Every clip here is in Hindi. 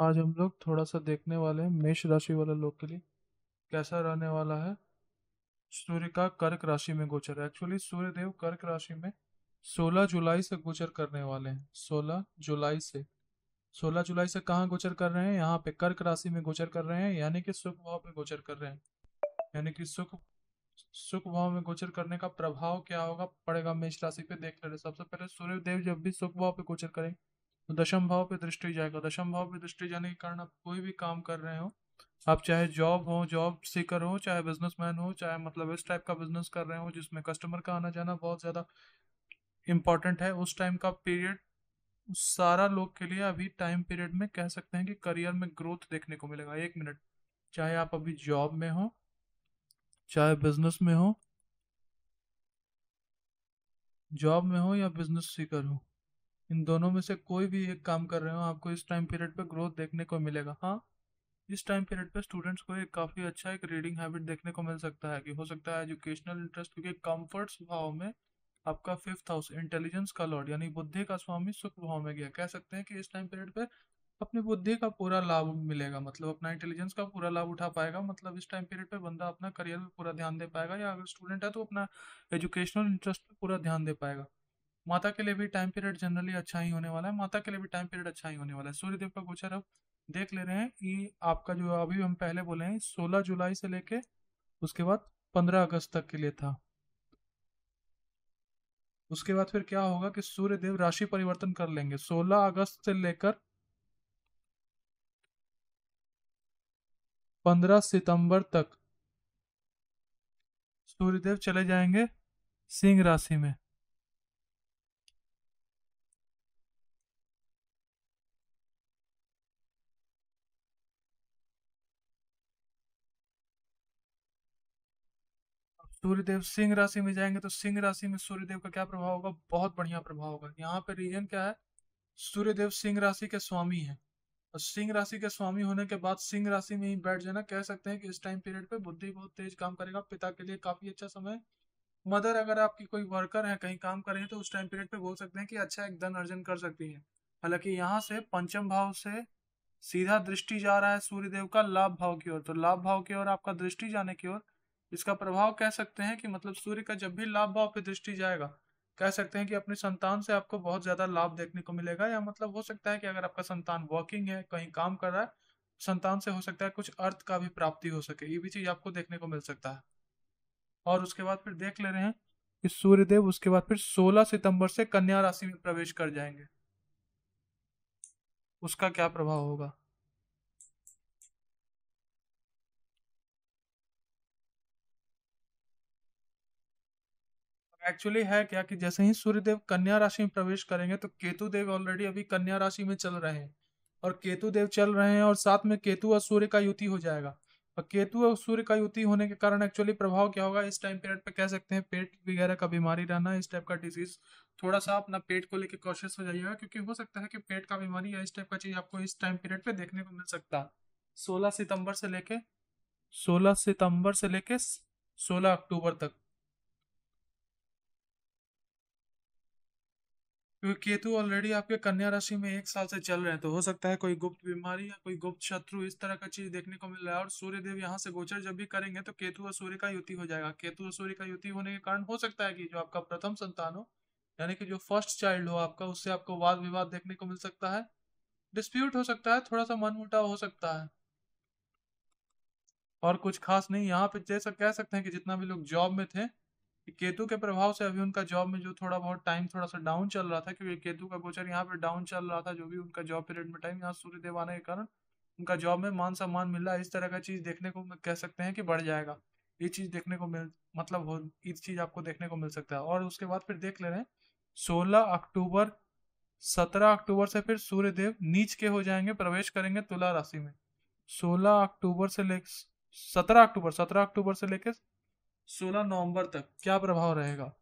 आज हम लोग थोड़ा सा देखने वाले हैं मेष राशि वाले लोग के लिए कैसा रहने वाला है सूर्य का कर्क राशि में गोचर है एक्चुअली सूर्य देव कर्क राशि में 16 जुलाई से गोचर करने वाले हैं 16 जुलाई से 16 जुलाई से कहाँ गोचर कर रहे हैं यहाँ पे कर्क राशि में गोचर कर रहे हैं यानी कि सुख भाव में गोचर कर रहे हैं यानी कि सुख सुख भाव में गोचर करने का प्रभाव क्या होगा पड़ेगा मेष राशि पे देख रहे सबसे पहले सूर्य देव जब भी सुख भाव पे गोचर करेंगे तो दशम भाव पे दृष्टि जाएगा दशम भाव पे दृष्टि जाने के कारण आप कोई भी काम कर रहे हो आप चाहे जॉब हो जॉब सीकर हो चाहे बिजनेसमैन हो चाहे मतलब इस टाइप का बिजनेस कर रहे हो जिसमें कस्टमर का आना जाना बहुत ज़्यादा इम्पॉर्टेंट है उस टाइम का पीरियड सारा लोग के लिए अभी टाइम पीरियड में कह सकते हैं कि करियर में ग्रोथ देखने को मिलेगा एक मिनट चाहे आप अभी जॉब में हो चाहे बिजनेस में हो जॉब में हो या बिजनेस सीकर हो इन दोनों में से कोई भी एक काम कर रहे हो आपको इस टाइम पीरियड पे ग्रोथ देखने को मिलेगा हाँ इस टाइम पीरियड पे स्टूडेंट्स को एक काफ़ी अच्छा एक रीडिंग हैबिट देखने को मिल सकता है कि हो सकता है एजुकेशनल इंटरेस्ट क्योंकि कम्फर्ट स्वभाव में आपका फिफ्थ हाउस इंटेलिजेंस का लॉर्ड यानी बुद्धि का स्वामी सुख भाव में गया कह सकते हैं कि इस टाइम पीरियड पे अपनी बुद्धि का पूरा लाभ मिलेगा मतलब अपना इंटेलिजेंस का पूरा लाभ उठा पाएगा मतलब इस टाइम पीरियड पे बंदा अपना करियर पे पूरा ध्यान दे पाएगा या अगर स्टूडेंट है तो अपना एजुकेशनल इंटरेस्ट पे पूरा ध्यान दे पाएगा माता के लिए भी टाइम पीरियड जनरली अच्छा ही होने वाला है माता के लिए भी टाइम पीरियड अच्छा ही होने वाला है सूर्यदेव का गोचर अब देख ले रहे हैं कि आपका जो अभी हम पहले बोले हैं सोलह जुलाई से लेके उसके बाद पंद्रह अगस्त तक के लिए था उसके बाद फिर क्या होगा कि सूर्य देव राशि परिवर्तन कर लेंगे 16 अगस्त से लेकर 15 सितंबर तक सूर्यदेव चले जाएंगे सिंह राशि में सूर्यदेव सिंह राशि में जाएंगे तो सिंह राशि में सूर्यदेव का क्या प्रभाव होगा बहुत बढ़िया प्रभाव होगा यहाँ पे रीजन क्या है सूर्यदेव सिंह राशि के स्वामी है और सिंह राशि के स्वामी होने के बाद सिंह राशि में ही बैठ जाना कह सकते हैं कि इस टाइम पीरियड पे बुद्धि बहुत तेज काम करेगा पिता के लिए काफी अच्छा समय मदर अगर आपकी कोई वर्कर है कहीं काम करें तो उस टाइम पीरियड पे बोल सकते हैं कि अच्छा एक धन अर्जन कर सकती है हालांकि यहाँ से पंचम भाव से सीधा दृष्टि जा रहा है सूर्यदेव का लाभ भाव की ओर तो लाभ भाव की ओर आपका दृष्टि जाने की ओर इसका प्रभाव कह सकते हैं कि मतलब सूर्य का जब भी लाभ भाव पे दृष्टि जाएगा कह सकते हैं कि अपनी संतान से आपको बहुत ज्यादा लाभ देखने को मिलेगा या मतलब हो सकता है कि अगर आपका संतान वर्किंग है कहीं काम कर रहा है संतान से हो सकता है कुछ अर्थ का भी प्राप्ति हो सके ये भी चीज आपको देखने को मिल सकता है और उसके बाद फिर देख ले रहे हैं कि सूर्यदेव उसके बाद फिर 16 सितंबर से कन्या राशि में प्रवेश कर जाएंगे उसका क्या प्रभाव होगा एक्चुअली है क्या कि जैसे ही सूर्यदेव कन्या राशि में प्रवेश करेंगे तो केतु देव ऑलरेडी अभी कन्या राशि में चल रहे हैं और केतु देव चल रहे हैं और साथ में केतु और सूर्य का युति हो जाएगा और केतु और सूर्य का युति होने के कारण एक्चुअली प्रभाव क्या होगा इस टाइम पीरियड पे कह सकते हैं पेट वगैरह का बीमारी रहना इस टाइप का डिजीज थोड़ा सा अपना पेट को लेकर कॉशियस हो जाइएगा क्योंकि हो सकता है कि पेट का बीमारी या इस टाइप का चीज आपको इस टाइम पीरियड पे देखने को मिल सकता है सोलह सितंबर से लेके सोलह सितंबर से लेके सोलह अक्टूबर तक क्योंकि केतु तो ऑलरेडी आपके कन्या राशि में एक साल से चल रहे हैं तो हो सकता है कोई गुप्त बीमारी या कोई गुप्त शत्रु इस तरह का चीज देखने को मिल रहा है और सूर्य देव यहाँ से गोचर जब भी करेंगे तो केतु और सूर्य का युति हो जाएगा केतु और सूर्य का युति होने के कारण हो सकता है कि जो आपका प्रथम संतान हो यानी कि जो फर्स्ट चाइल्ड हो आपका उससे आपको वाद विवाद देखने को मिल सकता है डिस्प्यूट हो सकता है थोड़ा सा मनमुटाव हो सकता है और कुछ खास नहीं यहाँ पे जैसा कह सकते हैं कि जितना भी लोग जॉब में थे केतु के प्रभाव से अभी उनका जॉब में जो थोड़ा बहुत टाइम थोड़ा सा डाउन चल रहा था क्योंकि केतु का गोचर यहाँ पे डाउन चल रहा था जो भी उनका जॉब पीरियड में टाइम यहाँ सूर्यदेव आने के कारण उनका जॉब में मान सम्मान मिल रहा है इस तरह का चीज देखने को कह सकते हैं कि बढ़ जाएगा ये चीज देखने को मिल मतलब हो इस चीज आपको देखने को मिल सकता है और उसके बाद फिर देख ले रहे हैं सोलह अक्टूबर सत्रह अक्टूबर से फिर सूर्यदेव नीच के हो जाएंगे प्रवेश करेंगे तुला राशि में सोलह अक्टूबर से ले सत्रह अक्टूबर सत्रह अक्टूबर से लेकर 16 नवंबर तक क्या प्रभाव रहेगा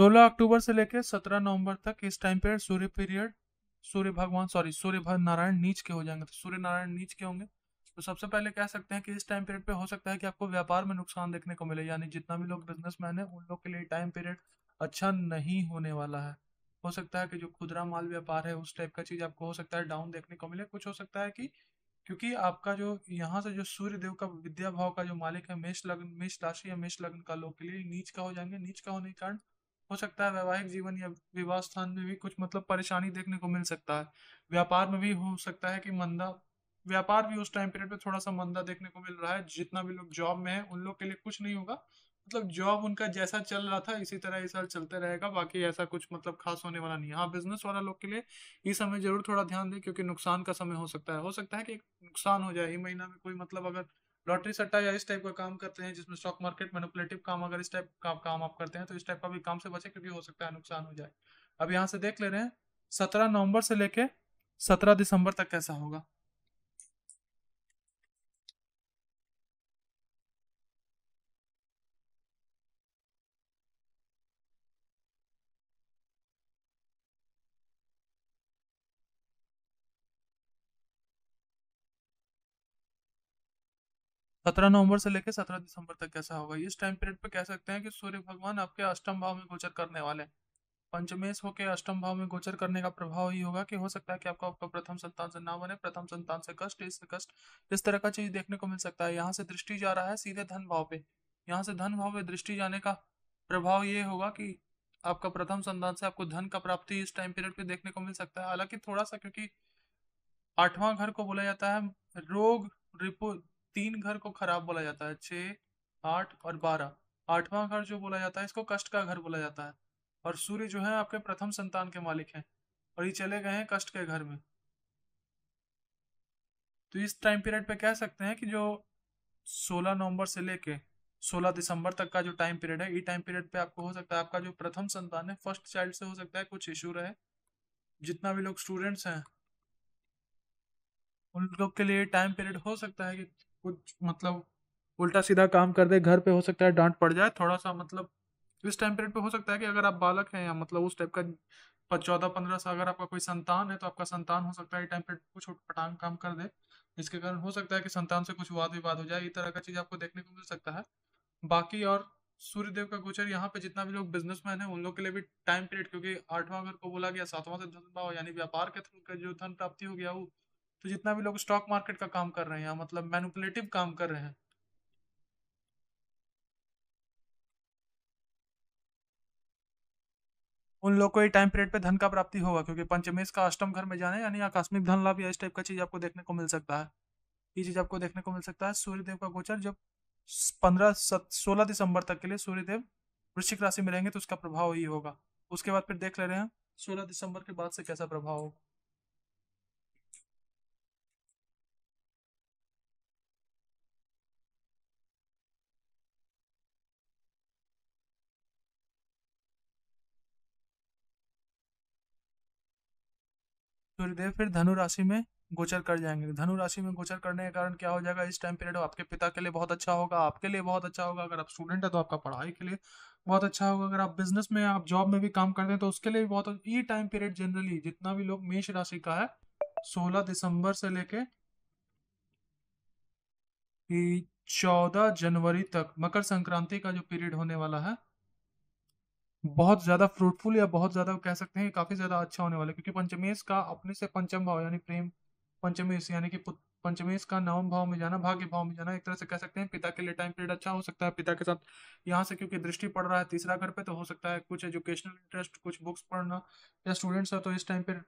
सोलह अक्टूबर से लेकर सत्रह नवंबर तक इस टाइम पीरियड सूर्य पीरियड सूर्य भगवान सॉरी सूर्य नारायण नीच के हो जाएंगे तो सूर्य नारायण नीच के होंगे तो सबसे पहले कह सकते हैं कि इस टाइम पीरियड पे हो सकता है कि आपको व्यापार में नुकसान देखने को मिले यानी जितना भी लोग बिजनेसमैन है उन लोग के लिए टाइम पीरियड अच्छा नहीं होने वाला है हो सकता है कि जो खुदरा माल व्यापार है उस टाइप का चीज आपको हो सकता है डाउन देखने को मिले कुछ हो सकता है कि क्योंकि आपका जो यहाँ से जो सूर्य देव का विद्या भाव का जो मालिक है मेष लग्न मेष राशि या मेष लग्न का लोग के लिए नीच का हो जाएंगे नीच का होने के कारण हो सकता है वैवाहिक जीवन या विवाह स्थान में भी कुछ मतलब परेशानी देखने को मिल सकता है व्यापार में भी हो सकता है कि मंदा व्यापार भी उस टाइम पीरियड पे थोड़ा सा मंदा देखने को मिल रहा है जितना भी लोग जॉब में है उन लोग के लिए कुछ नहीं होगा मतलब जॉब उनका जैसा चल रहा था इसी तरह इस साल चलते रहेगा बाकी ऐसा कुछ मतलब खास होने वाला नहीं है हाँ बिजनेस वाला लोग के लिए इस समय जरूर थोड़ा ध्यान दें क्योंकि नुकसान का समय हो सकता है हो सकता है कि नुकसान हो जाए ये महीना में कोई मतलब अगर लॉटरी सट्टा या इस टाइप का काम करते हैं जिसमें स्टॉक मार्केट मैनिपुलेटिव काम अगर इस टाइप का काम आप करते हैं तो इस टाइप का भी काम से बचे क्योंकि हो सकता है नुकसान हो जाए अब यहाँ से देख ले रहे हैं सत्रह नवंबर से लेके सत्रह दिसंबर तक कैसा होगा सत्रह नवंबर से लेकर सत्रह दिसंबर तक कैसा होगा इस टाइम पीरियड पे कह सकते हैं कि सूर्य भगवान आपके अष्टम भाव में गोचर करने वाले हैं पंचमेश होकर अष्टम भाव में गोचर करने का प्रभाव ये होगा कि हो सकता है कि आपका आपका प्रथम संतान से ना बने प्रथम संतान से कष्ट इससे कष्ट इस तरह का चीज देखने को मिल सकता है यहाँ से दृष्टि जा रहा है सीधे धन भाव पे यहाँ से धन भाव पे दृष्टि जाने का प्रभाव ये होगा कि आपका प्रथम संतान से आपको धन का प्राप्ति इस टाइम पीरियड पे देखने को मिल सकता है हालांकि थोड़ा सा क्योंकि आठवां घर को बोला जाता है रोग रिपु तीन घर को खराब बोला जाता है छ आठ और बारह आठवां घर जो बोला जाता है इसको कष्ट का घर बोला जाता है और सूर्य जो है आपके प्रथम संतान के मालिक हैं और ये चले गए हैं कष्ट के घर में तो इस टाइम पीरियड पे कह सकते हैं कि जो 16 नवंबर से लेके 16 दिसंबर तक का जो टाइम पीरियड है ये टाइम पीरियड पे आपको हो सकता है आपका जो प्रथम संतान है फर्स्ट चाइल्ड से हो सकता है कुछ इशू रहे जितना भी लोग स्टूडेंट्स हैं उन लोग के लिए टाइम पीरियड हो सकता है कि कुछ मतलब उल्टा सीधा काम कर दे घर पे हो सकता है डांट पड़ जाए थोड़ा सा मतलब इस टाइम पीरियड पे हो सकता है कि अगर आप बालक हैं या मतलब उस टाइप का चौदह पंद्रह साल अगर आपका कोई संतान है तो आपका संतान हो सकता है टाइम पीरियड कुछ पटांग काम कर दे इसके कारण हो सकता है कि संतान से कुछ वाद विवाद हो जाए इस तरह का चीज़ आपको देखने को मिल सकता है बाकी और सूर्यदेव का गोचर यहाँ पे जितना भी लोग बिजनेसमैन है उन लोग के लिए भी टाइम पीरियड क्योंकि आठवां अगर को बोला गया सातवां से धन भाव यानी व्यापार के थ्रू जो धन प्राप्ति हो गया वो तो जितना भी लोग स्टॉक मार्केट का काम कर रहे हैं मतलब मैनुपुलेटिव काम कर रहे हैं उन लोग को ये टाइम पीरियड पे धन का प्राप्ति होगा क्योंकि पंचमेश का अष्टम घर में जाने यानी आकस्मिक धन लाभ या इस टाइप का चीज आपको देखने को मिल सकता है ये चीज आपको देखने को मिल सकता है सूर्यदेव का गोचर जब पंद्रह सोलह दिसंबर तक के लिए सूर्यदेव वृश्चिक राशि में रहेंगे तो उसका प्रभाव ही होगा उसके बाद फिर देख ले रहे हैं सोलह दिसंबर के बाद से कैसा प्रभाव होगा सूर्यदेव फिर धनु राशि में गोचर कर जाएंगे धनु राशि में गोचर करने के कारण क्या हो जाएगा इस टाइम पीरियड आपके पिता के लिए बहुत अच्छा होगा आपके लिए बहुत अच्छा होगा अगर आप स्टूडेंट है तो आपका पढ़ाई के लिए बहुत अच्छा होगा अगर आप बिजनेस में आप जॉब में भी काम करते हैं तो उसके लिए भी बहुत अच्छा। ये टाइम पीरियड जनरली जितना भी लोग मेष राशि का है सोलह दिसंबर से लेके चौदह जनवरी तक मकर संक्रांति का जो पीरियड होने वाला है बहुत ज्यादा फ्रूटफुल या बहुत ज्यादा कह सकते हैं काफी ज्यादा अच्छा होने वाला है क्योंकि पंचमेश का अपने से पंचम भाव यानी प्रेम पंचमेश यानी कि पंचमेश का नवम भाव में जाना भाग्य भाव में जाना एक तरह से कह सकते हैं पिता के लिए टाइम पीरियड अच्छा हो सकता है पिता के साथ यहाँ से क्योंकि दृष्टि पड़ रहा है तीसरा घर पे तो हो सकता है कुछ एजुकेशनल इंटरेस्ट कुछ बुक्स पढ़ना या स्टूडेंट्स है तो इस टाइम पीरियड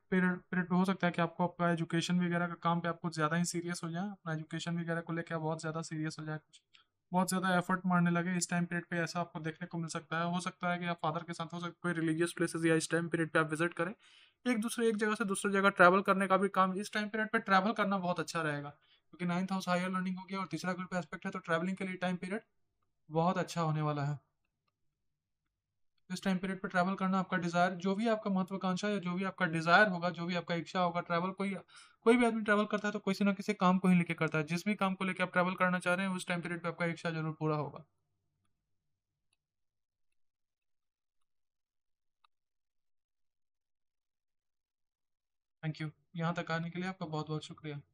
पीरियड पे हो सकता है कि आपको आपका एजुकेशन वगैरह का काम पे आप कुछ ज्यादा ही सीरियस हो जाए अपना एजुकेशन वगैरह को लेकर बहुत ज्यादा सीरियस हो जाए कुछ बहुत ज़्यादा एफर्ट मारने लगे इस टाइम पीरियड पे ऐसा आपको देखने को मिल सकता है हो सकता है कि आप फादर के साथ हो सकता कोई रिलीजियस प्लेसेस या इस टाइम पीरियड पे आप विजिट करें एक दूसरे एक जगह से दूसरे जगह ट्रैवल करने का भी काम इस टाइम पीरियड पे ट्रैवल करना बहुत अच्छा रहेगा क्योंकि नाइन्थ हाउस हायर लर्निंग हो गया और तीसरा ग्रुप एस्पेक्ट है तो ट्रैवलिंग के लिए टाइम पीरियड बहुत अच्छा होने वाला है इस टाइम पीरियड पर ट्रैवल करना आपका डिज़ायर जो भी आपका महत्वाकांक्षा या जो भी आपका डिज़ायर होगा जो भी आपका इच्छा होगा ट्रैवल कोई कोई भी आदमी ट्रैवल करता है तो किसी ना किसी काम को ही लेके करता है जिस भी काम को लेके आप ट्रैवल करना चाह रहे हैं उस टाइम पीरियड पर आपका इच्छा जरूर पूरा होगा थैंक यू यहाँ तक आने के लिए आपका बहुत बहुत शुक्रिया